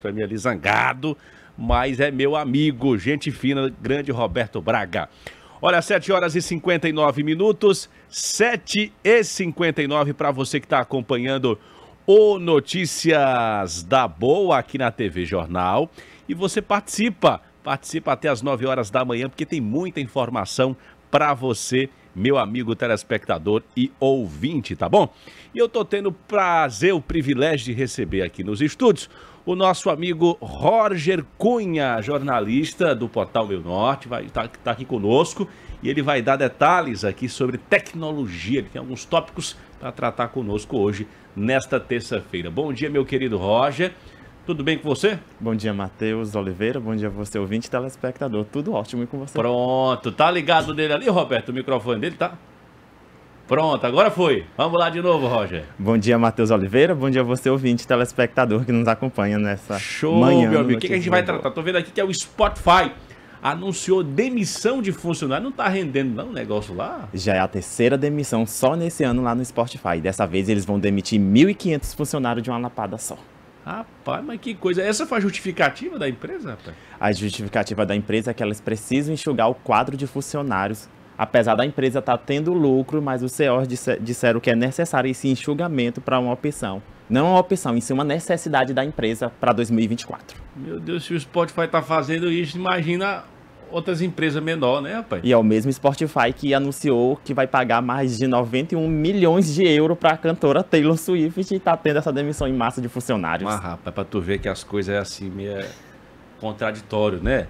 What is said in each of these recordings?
para mim ali zangado, mas é meu amigo, gente fina, grande Roberto Braga. Olha, 7 horas e 59 minutos, 7 e 59 para você que está acompanhando o Notícias da Boa aqui na TV Jornal. E você participa, participa até as 9 horas da manhã, porque tem muita informação para você, meu amigo telespectador e ouvinte, tá bom? E eu estou tendo o prazer, o privilégio de receber aqui nos estúdios o nosso amigo Roger Cunha, jornalista do Portal Meu Norte, vai estar tá, tá aqui conosco e ele vai dar detalhes aqui sobre tecnologia. Ele tem alguns tópicos para tratar conosco hoje, nesta terça-feira. Bom dia, meu querido Roger. Tudo bem com você? Bom dia, Matheus Oliveira. Bom dia, você ouvinte e telespectador. Tudo ótimo e com você? Pronto, tá ligado nele ali, Roberto? O microfone dele tá? Pronto, agora foi. Vamos lá de novo, Roger. Bom dia, Matheus Oliveira. Bom dia você, ouvinte, telespectador que nos acompanha nessa Show, manhã. meu amigo. O que, que, a gente vai tratar? Tô vendo aqui que é o Spotify. Anunciou demissão de funcionário. Não tá rendendo, não, o negócio lá? Já é a terceira demissão só nesse ano lá no Spotify. Dessa vez eles vão demitir 1.500 funcionários de uma lapada só. Rapaz, mas que coisa. Essa foi a justificativa da empresa, rapaz? A justificativa da empresa é que elas precisam enxugar o quadro de funcionários apesar da empresa estar tá tendo lucro, mas os CEOs disseram que é necessário esse enxugamento para uma opção. Não uma opção, isso é uma necessidade da empresa para 2024. Meu Deus, se o Spotify está fazendo isso, imagina outras empresas menor, né, rapaz? E é o mesmo Spotify que anunciou que vai pagar mais de 91 milhões de euros para a cantora Taylor Swift e está tendo essa demissão em massa de funcionários. Mas, rapaz, para tu ver que as coisas é assim meio contraditório, né?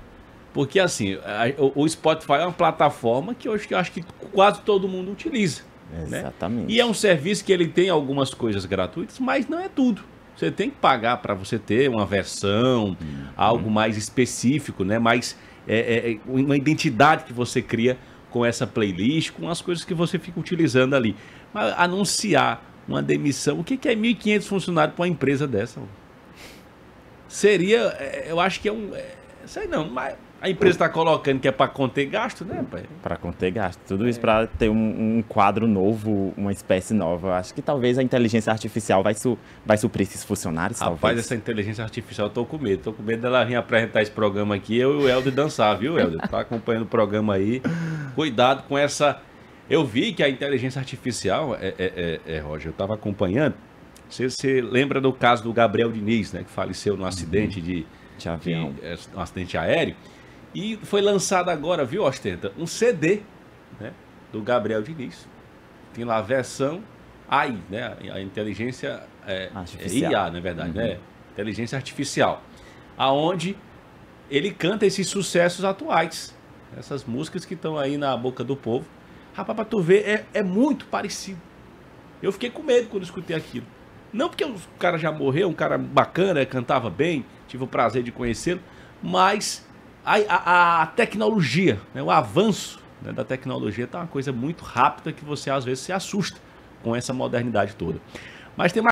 Porque assim, a, o, o Spotify é uma plataforma que hoje eu acho que quase todo mundo utiliza. Né? Exatamente. Né? E é um serviço que ele tem algumas coisas gratuitas, mas não é tudo. Você tem que pagar para você ter uma versão, uhum. algo mais específico, né? Mais é, é, é, uma identidade que você cria com essa playlist, com as coisas que você fica utilizando ali. Mas anunciar uma demissão, o que, que é 1.500 funcionários para uma empresa dessa? Seria, é, eu acho que é um, é, sei não, mas a empresa está colocando que é para conter gasto, né, pai? Para conter gasto. Tudo isso para ter um, um, quadro novo, uma espécie nova. Acho que talvez a inteligência artificial vai, su vai suprir esses funcionários, Rapaz, talvez. essa inteligência artificial eu tô com medo. Tô com medo dela vir apresentar esse programa aqui, eu e o Helder dançar, viu, Helder? Tá acompanhando o programa aí. Cuidado com essa... Eu vi que a inteligência artificial, é, é, é, é Roger, eu estava acompanhando. Você, lembra do caso do Gabriel Diniz, né? Que faleceu num uhum. acidente de... De avião. De, é, um acidente aéreo. E foi lançado agora, viu, Ostenta? Um CD né, do Gabriel Diniz. Tem lá a versão AI, né? A inteligência é, é artificial. É IA, na verdade, né? uhum. né? Inteligência artificial. Aonde ele canta esses sucessos atuais. Essas músicas que estão aí na boca do povo. Rapaz, pra tu ver, é, é muito parecido. Eu fiquei com medo quando escutei aquilo. Não porque o cara já morreu, um cara bacana, cantava bem, tive o prazer de conhecê-lo, mas a, a, tecnologia, né, o avanço né, da tecnologia está uma coisa muito rápida que você às vezes se assusta com essa modernidade toda. Mas tem mais